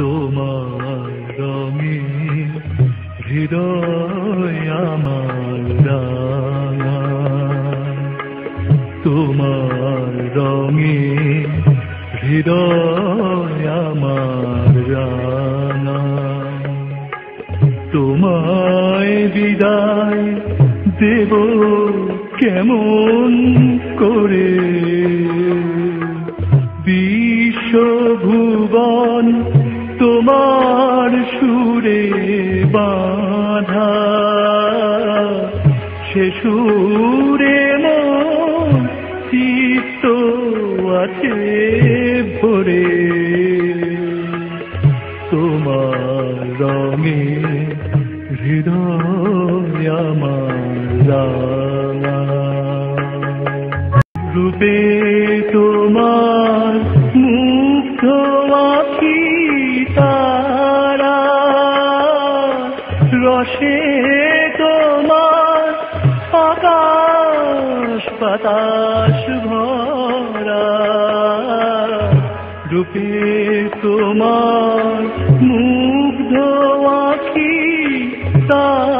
তোমার রঙে হৃদয় আমার রাঙা তোমার রঙে হৃদয় আমার রাঙা তোমায় বিদায় দেব কেমন করে সুরে বাধা সে সুরে চিত্ত আছে ভরে তোমার রঙে হৃদয় আমার রূপে রূপে তোমার মুগ্ধ আখি তার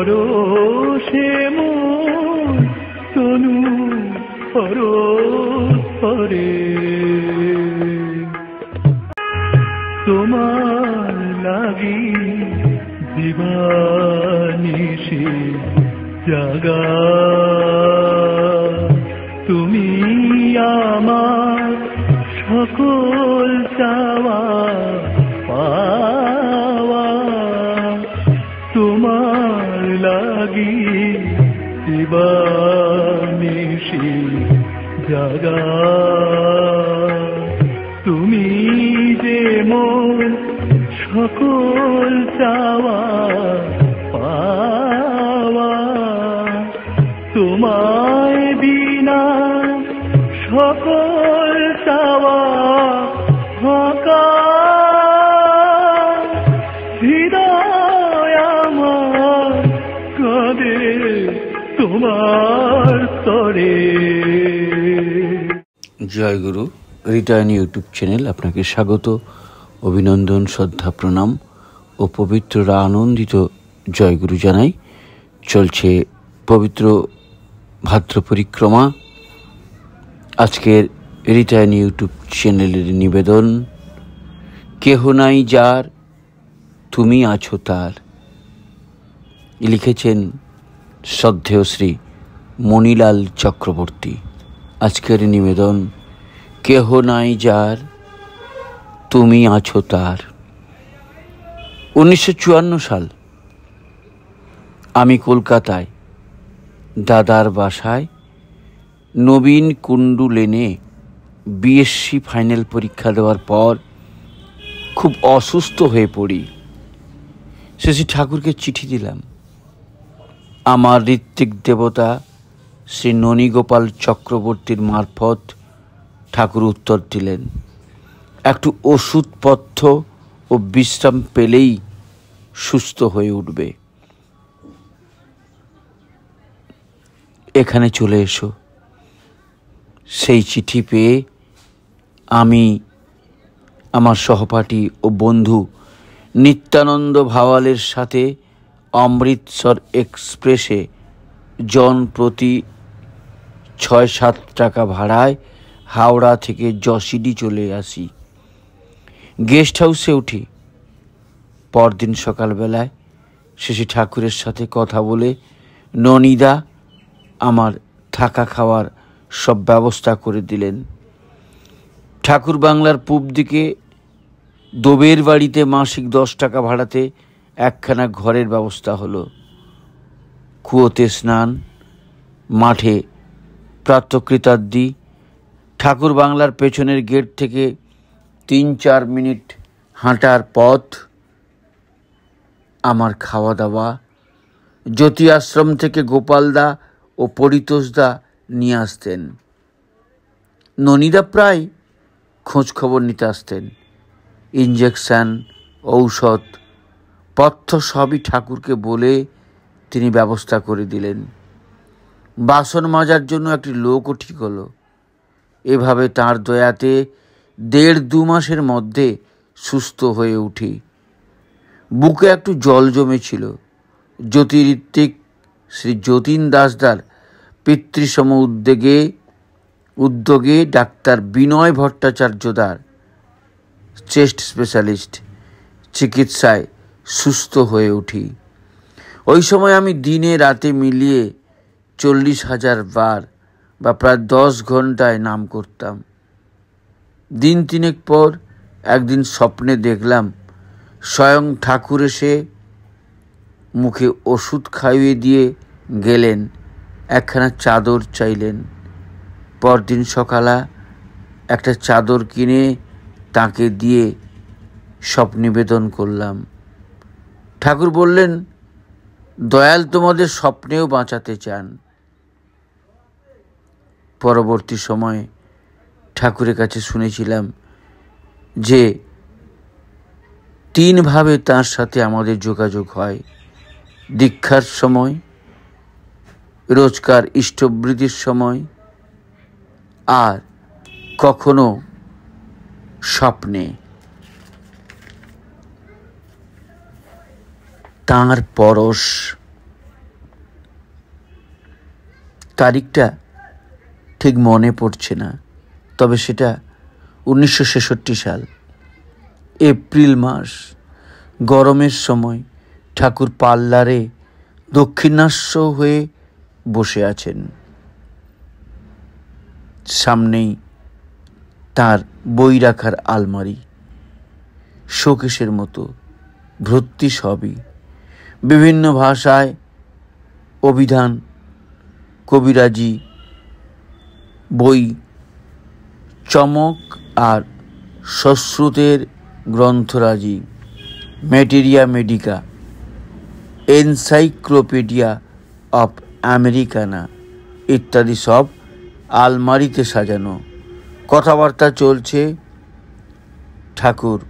পরশে মোর তনু পর পরে তোমার লাগি দিবানিশি জাগা তুমি আমার সকল চাওয়া vanishing jagat জয় গুরু রিটার্ন ইউটিউব চ্যানেল আপনাকে স্বাগত অভিনন্দন শ্রদ্ধা প্রণাম ও পবিত্ররা আনন্দিত জয়গুরু জানাই চলছে পবিত্র ভাদ্র পরিক্রমা আজকের রিটার্ন ইউটিউব চ্যানেলের নিবেদন কেহ নাই যার তুমি আছো তার লিখেছেন শ্রদ্ধেয় শ্রী মণিলাল চক্রবর্তী আজকের নিবেদন কেহ নাই যার তুমি আছো তার উনিশশো সাল আমি কলকাতায় দাদার বাসায় নবীন কুণ্ডু লেনে বিএসসি ফাইনাল পরীক্ষা দেওয়ার পর খুব অসুস্থ হয়ে পড়ি শেষে ঠাকুরকে চিঠি দিলাম আমার ঋত্বিক দেবতা শ্রী ননীগোপাল চক্রবর্তীর মারফত ঠাকুর উত্তর দিলেন একটু ওষুধপথ্য ও বিশ্রাম পেলেই সুস্থ হয়ে উঠবে এখানে চলে এসো সেই চিঠি পেয়ে আমি আমার সহপাঠী ও বন্ধু নিত্যানন্দ ভাওয়ালের সাথে অমৃতসর এক্সপ্রেসে জন প্রতি ছয় সাত টাকা ভাড়ায় হাওড়া থেকে জসিডি চলে আসি গেস্ট হাউসে উঠি পরদিন সকালবেলায় শেষে ঠাকুরের সাথে কথা বলে ননিদা আমার থাকা খাওয়ার সব ব্যবস্থা করে দিলেন ঠাকুর বাংলার পূব দিকে দোবের বাড়িতে মাসিক দশ টাকা ভাড়াতে একখানা ঘরের ব্যবস্থা হলো কুয়োতে স্নান মাঠে প্রাতকৃতাদ্দি ঠাকুর বাংলার পেছনের গেট থেকে তিন চার মিনিট হাঁটার পথ আমার খাওয়া দাওয়া জ্যোতি আশ্রম থেকে গোপালদা ও পরিতোষদা নিয়ে আসতেন ননীদা প্রায় খোঁজখবর নিতে আসতেন ইঞ্জেকশান ঔষধ পথ্য সবই ঠাকুরকে বলে তিনি ব্যবস্থা করে দিলেন বাসন মাজার জন্য একটি লোকও ঠিক হলো এভাবে তার দয়াতে দেড় দু মাসের মধ্যে সুস্থ হয়ে উঠি বুকে একটু জল জমেছিল জ্যোতিরিত্বিক শ্রী যতীন দাসদার পিতৃসম উদ্যোগে উদ্যোগে ডাক্তার বিনয় ভট্টাচার্যদার চেস্ট স্পেশালিস্ট চিকিৎসায় সুস্থ হয়ে উঠি ওই সময় আমি দিনে রাতে মিলিয়ে চল্লিশ হাজার বার বা প্রায় দশ ঘন্টায় নাম করতাম দিন তিনেক পর একদিন স্বপ্নে দেখলাম স্বয়ং ঠাকুর এসে মুখে ওষুধ খাইয়ে দিয়ে গেলেন একখানা চাদর চাইলেন পরদিন সকালা একটা চাদর কিনে তাকে দিয়ে সব নিবেদন করলাম ঠাকুর বললেন দয়াল তোমাদের স্বপ্নেও বাঁচাতে চান পরবর্তী সময়ে ঠাকুরের কাছে শুনেছিলাম যে তিনভাবে তার সাথে আমাদের যোগাযোগ হয় দীক্ষার সময় রোজকার ইষ্টবৃদ্ধির সময় আর কখনো স্বপ্নে তার পরশ তারিখটা ঠিক মনে পড়ছে না তবে সেটা উনিশশো সাল এপ্রিল মাস গরমের সময় ঠাকুর পাল্লারে দক্ষিণাস্য হয়ে বসে আছেন সামনেই তার বই রাখার আলমারি শোকেশের মতো ভর্তি সবই বিভিন্ন ভাষায় অভিধান কবিরাজি বই চমক আর সশ্রুতের গ্রন্থরাজি materia medica encyclopedia of Americana ইত্যাদি সব আলমারিতে সাজানো কথাবার্তা চলছে ঠাকুর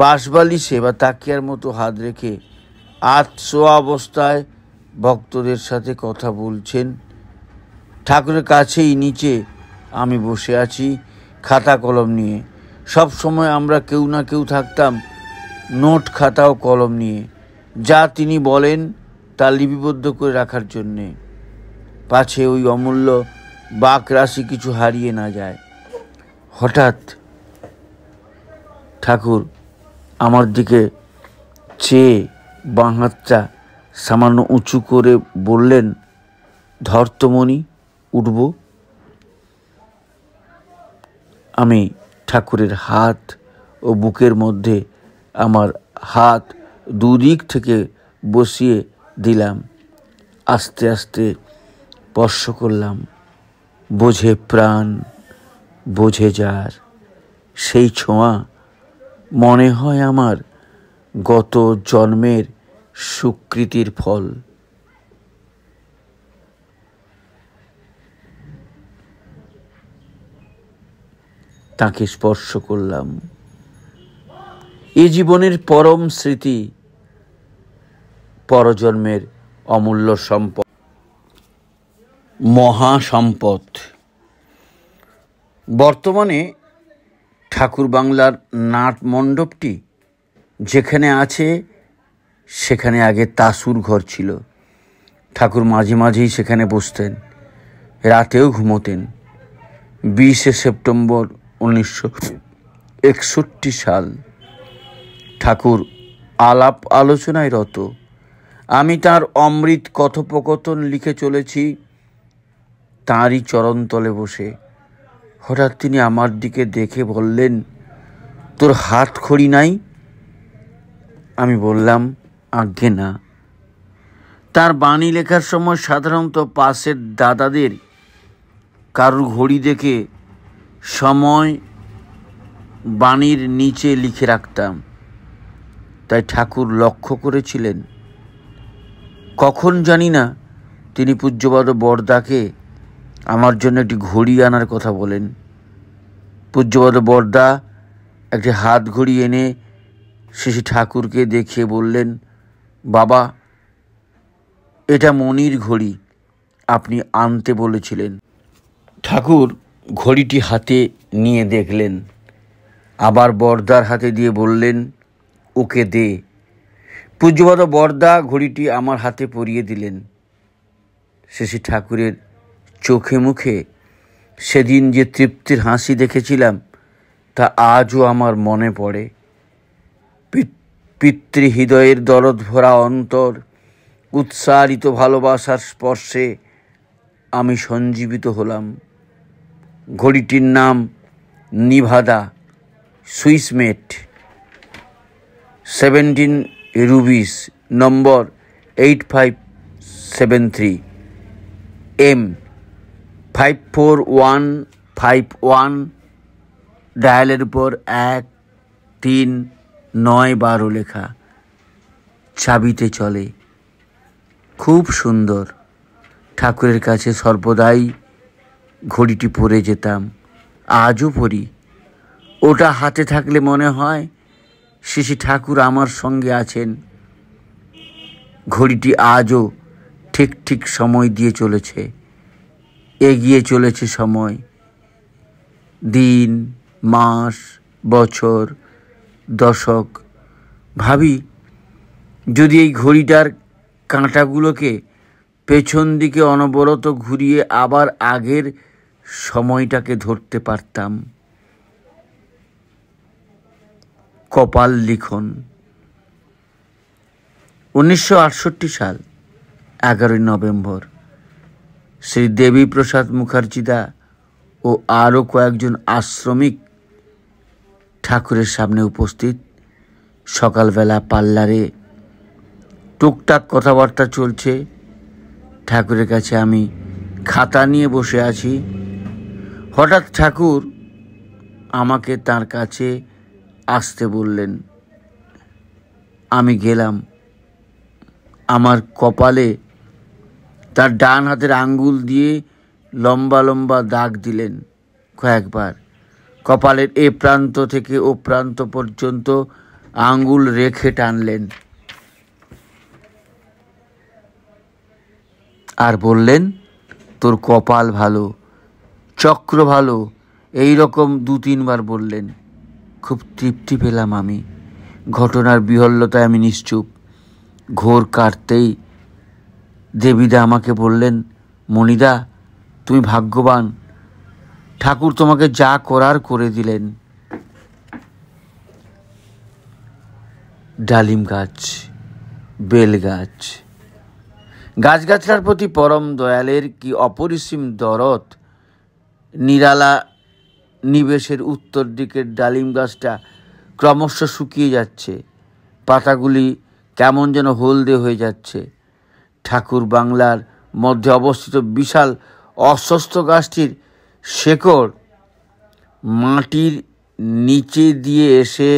পাশবালি সেবা তাকিয়ার মতো হাত রেখে আতশোয়া অবস্থায় ভক্তদের সাথে কথা বলছেন ঠাকুরের কাছেই নিচে আমি বসে আছি খাতা কলম নিয়ে সব সময় আমরা কেউ না কেউ থাকতাম নোট খাতা ও কলম নিয়ে যা তিনি বলেন তা লিপিবদ্ধ করে রাখার জন্যে পাছে ওই অমূল্য বাক রাশি কিছু হারিয়ে না যায় হঠাৎ ঠাকুর আমার দিকে চেয়ে বাঁ হাতটা সামান্য উঁচু করে বললেন ধর্তমণি উঠব আমি ঠাকুরের হাত ও বুকের মধ্যে আমার হাত দুদিক থেকে বসিয়ে দিলাম আস্তে আস্তে স্পর্শ করলাম বোঝে প্রাণ বোঝে যার সেই ছোঁয়া মনে হয় আমার গত জন্মের সুকৃতির ফল তাকে স্পর্শ করলাম এ জীবনের পরম স্মৃতি পরজন্মের অমূল্য সম্পদ মহা সম্পদ বর্তমানে ঠাকুর বাংলার নাট মণ্ডপটি যেখানে আছে সেখানে আগে তাসুর ঘর ছিল ঠাকুর মাঝে মাঝেই সেখানে বসতেন রাতেও ঘুমোতেন বিশে সেপ্টেম্বর উনিশশো একষট্টি সাল ঠাকুর আলাপ আলোচনায় রত আমি তার অমৃত কথোপকথন লিখে চলেছি তাঁরই চরণতলে বসে হঠাৎ তিনি আমার দিকে দেখে বললেন তোর হাত খড়ি নাই আমি বললাম আজ্ঞে না তার বাণী লেখার সময় সাধারণত পাশের দাদাদের কারুর ঘড়ি দেখে সময় বাণীর নিচে লিখে রাখতাম তাই ঠাকুর লক্ষ্য করেছিলেন কখন জানি না তিনি পূজ্যবাদ বরদাকে আমার জন্য একটি ঘড়ি আনার কথা বলেন পূজ্যবাদ বরদা একটি হাত ঘড়ি এনে শেষে ঠাকুরকে দেখিয়ে বললেন বাবা এটা মনির ঘড়ি আপনি আনতে বলেছিলেন ঠাকুর ঘড়িটি হাতে নিয়ে দেখলেন আবার বর্দার হাতে দিয়ে বললেন ওকে দে পূজ্যপদ বর্দা ঘড়িটি আমার হাতে পরিয়ে দিলেন শেষে ঠাকুরের চোখে মুখে সেদিন যে তৃপ্তির হাসি দেখেছিলাম তা আজও আমার মনে পড়ে পিতৃ হৃদয়ের দরদ ভরা অন্তর উৎসারিত ভালোবাসার স্পর্শে আমি সঞ্জীবিত হলাম ঘড়িটির নাম Nivada swiss made seventeen rubies number eight five seven three M five four one five one ডায়ালের উপর এক তিন নয় বারো লেখা চাবিতে চলে খুব সুন্দর ঠাকুরের কাছে সর্বদাই ঘড়িটি পরে যেতাম আজও পড়ি ওটা হাতে থাকলে মনে হয় শ্রী ঠাকুর আমার সঙ্গে আছেন ঘড়িটি আজও ঠিক ঠিক সময় দিয়ে চলেছে এগিয়ে চলেছে সময় দিন মাস বছর দশক ভাবি যদি এই ঘড়িটার কাঁটাগুলোকে পেছন দিকে অনবরত ঘুরিয়ে আবার আগের সময়টাকে ধরতে পারতাম কপাল লিখন উনিশশো সাল এগারোই নভেম্বর শ্রী প্রসাদ মুখার্জিদা ও আরও কয়েকজন আশ্রমিক ঠাকুরের সামনে উপস্থিত সকালবেলা পার্লারে টুকটাক কথাবার্তা চলছে ঠাকুরের কাছে আমি খাতা নিয়ে বসে আছি হঠাৎ ঠাকুর আমাকে তার কাছে আসতে বললেন আমি গেলাম আমার কপালে তার ডান হাতের আঙ্গুল দিয়ে লম্বা লম্বা দাগ দিলেন কয়েকবার কপালের এ প্রান্ত থেকে ও প্রান্ত পর্যন্ত আঙ্গুল রেখে টানলেন আর বললেন তোর কপাল ভালো চক্র ভালো এই রকম দু তিনবার বললেন খুব তৃপ্তি পেলাম আমি ঘটনার বিহল্লতায় আমি নিশ্চুপ ঘোর কাটতেই দেবীদা আমাকে বললেন মণিদা তুমি ভাগ্যবান ঠাকুর তোমাকে যা করার করে দিলেন ডালিম গাছ বেল গাছ গাছগাছড়ার প্রতি পরম দয়ালের কি অপরিসীম দরদ নিরালা নিবেশের উত্তর দিকের ডালিম গাছটা ক্রমশ শুকিয়ে যাচ্ছে পাতাগুলি কেমন যেন হলদে হয়ে যাচ্ছে ঠাকুর বাংলার মধ্যে অবস্থিত বিশাল অস্বস্থ গাছটির শেকড় মাটির নিচে দিয়ে এসে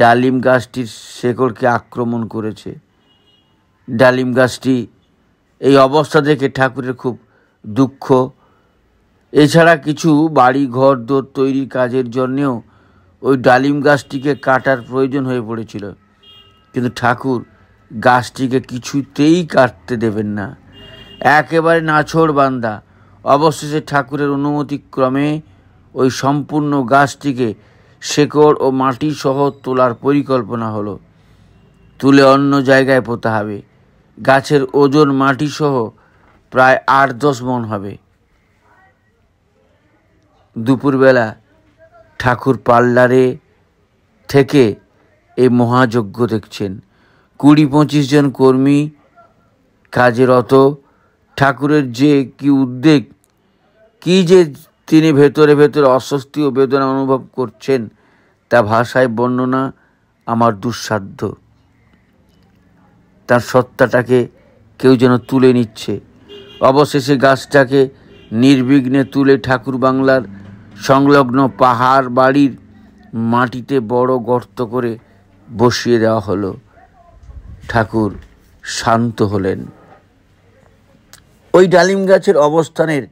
ডালিম গাছটির শেকড়কে আক্রমণ করেছে ডালিম গাছটি এই অবস্থা দেখে ঠাকুরের খুব দুঃখ এছাড়া কিছু বাড়ি ঘর দোর তৈরির কাজের জন্যেও ওই ডালিম গাছটিকে কাটার প্রয়োজন হয়ে পড়েছিল কিন্তু ঠাকুর গাছটিকে কিছুতেই কাটতে দেবেন না একেবারে নাছোড় বান্দা অবশেষে ঠাকুরের অনুমতিক্রমে ওই সম্পূর্ণ গাছটিকে শেকড় ও মাটি সহ তোলার পরিকল্পনা হলো তুলে অন্য জায়গায় পোতা হবে গাছের ওজন মাটি সহ প্রায় আট দশ মন হবে দুপুরবেলা ঠাকুর পাল্লারে থেকে এই মহাযজ্ঞ দেখছেন কুড়ি পঁচিশ জন কর্মী কাজেরত ঠাকুরের যে কি উদ্বেগ কি যে তিনি ভেতরে ভেতরে অস্বস্তি ও বেদনা অনুভব করছেন তা ভাষায় বর্ণনা আমার দুঃসাধ্য তার সত্তাটাকে কেউ যেন তুলে নিচ্ছে অবশেষে গাছটাকে নির্বিঘ্নে তুলে ঠাকুর বাংলার সংলগ্ন পাহাড় বাড়ির মাটিতে বড় গর্ত করে বসিয়ে দেওয়া হলো ঠাকুর শান্ত হলেন ওই ডালিম গাছের অবস্থানের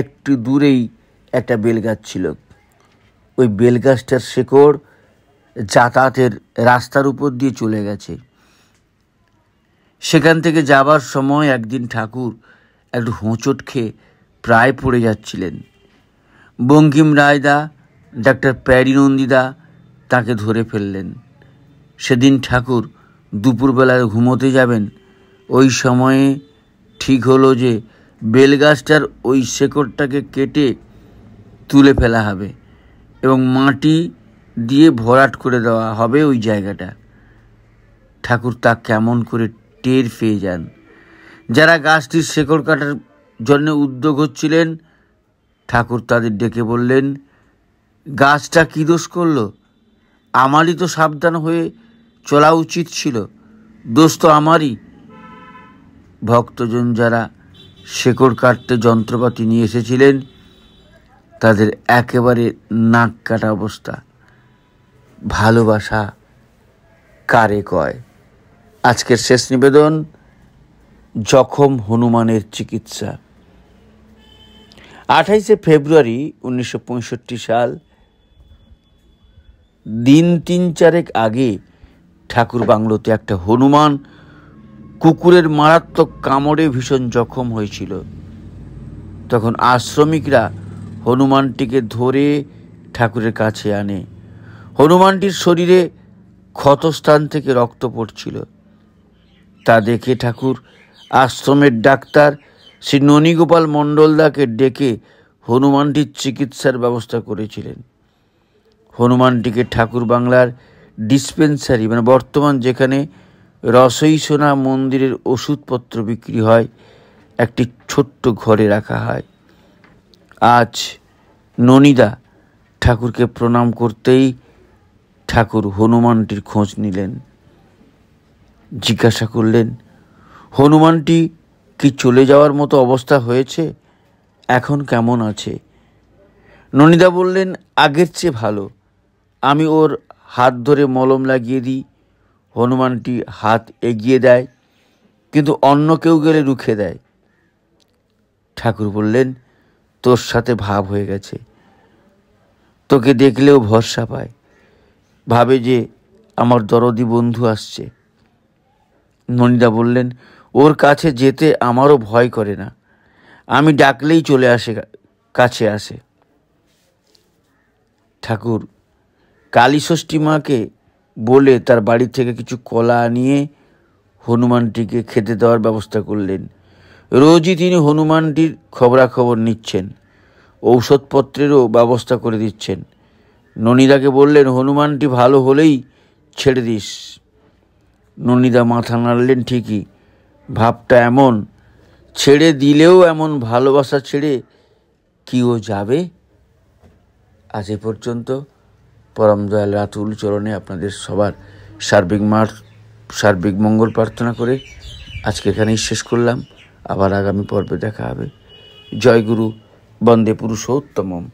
একটু দূরেই একটা বেলগাছ ছিল ওই বেলগাছটার শেকড় যাতায়াতের রাস্তার উপর দিয়ে চলে গেছে সেখান থেকে যাবার সময় একদিন ঠাকুর একটু হোঁচট খেয়ে প্রায় পড়ে যাচ্ছিলেন বঙ্কিম রায়দা ডাক্তার প্যারিনন্দিদা তাকে ধরে ফেললেন সেদিন ঠাকুর দুপুরবেলায় ঘুমোতে যাবেন ওই সময়ে ঠিক হলো যে বেলগাছটার ওই শেকড়টাকে কেটে তুলে ফেলা হবে এবং মাটি দিয়ে ভরাট করে দেওয়া হবে ওই জায়গাটা ঠাকুর তা কেমন করে টের পেয়ে যান যারা গাছটির শেকড় কাটার জন্য উদ্যোগ হচ্ছিলেন ঠাকুর তাদের ডেকে বললেন গাছটা কী দোষ করল আমারই তো সাবধান হয়ে চলা উচিত ছিল দোষ তো আমারই ভক্তজন যারা শেকড় কাটতে যন্ত্রপাতি নিয়ে এসেছিলেন তাদের একেবারে নাক কাটা অবস্থা ভালোবাসা কারে কয় আজকের শেষ নিবেদন জখম হনুমানের চিকিৎসা আঠাইশে ফেব্রুয়ারি উনিশশো সাল দিন তিন চারেক আগে ঠাকুর বাংলোতে একটা হনুমান কুকুরের মারাত্মক কামড়ে ভীষণ জখম হয়েছিল তখন আশ্রমিকরা হনুমানটিকে ধরে ঠাকুরের কাছে আনে হনুমানটির শরীরে ক্ষতস্থান থেকে রক্ত পড়ছিল তা দেখে ঠাকুর আশ্রমের ডাক্তার শ্রী ননীগোপাল মণ্ডলদাকে ডেকে হনুমানটির চিকিৎসার ব্যবস্থা করেছিলেন হনুমানটিকে ঠাকুর বাংলার ডিসপেন্সারি মানে বর্তমান যেখানে রসইসোনা মন্দিরের ওষুধপত্র বিক্রি হয় একটি ছোট্ট ঘরে রাখা হয় আজ ননিদা ঠাকুরকে প্রণাম করতেই ঠাকুর হনুমানটির খোঁজ নিলেন জিজ্ঞাসা করলেন হনুমানটি কি চলে যাওয়ার মতো অবস্থা হয়েছে এখন কেমন আছে ননিদা বললেন আগের চেয়ে ভালো আমি ওর হাত ধরে মলম লাগিয়ে দিই হনুমানটি হাত এগিয়ে দেয় কিন্তু অন্য কেউ গেলে রুখে দেয় ঠাকুর বললেন তোর সাথে ভাব হয়ে গেছে তোকে দেখলেও ভরসা পায় ভাবে যে আমার দরদি বন্ধু আসছে ননিদা বললেন ওর কাছে যেতে আমারও ভয় করে না আমি ডাকলেই চলে আসে কাছে আসে ঠাকুর কালীষষ্ঠী মাকে বলে তার বাড়ি থেকে কিছু কলা নিয়ে হনুমানটিকে খেতে দেওয়ার ব্যবস্থা করলেন রোজই তিনি হনুমানটির খবরাখবর নিচ্ছেন ঔষধপত্রেরও ব্যবস্থা করে দিচ্ছেন ননিদাকে বললেন হনুমানটি ভালো হলেই ছেড়ে দিস ননিদা মাথা নাড়লেন ঠিকই ভাবটা এমন ছেড়ে দিলেও এমন ভালোবাসা ছেড়ে কেউ যাবে আজ এ পর্যন্ত পরম দয়াল রাতুল চরণে আপনাদের সবার সার্বিক মার সার্বিক মঙ্গল প্রার্থনা করে আজকে এখানেই শেষ করলাম আবার আগামী পর্বে দেখা হবে জয় গুরু বন্দে পুরুষোত্তমম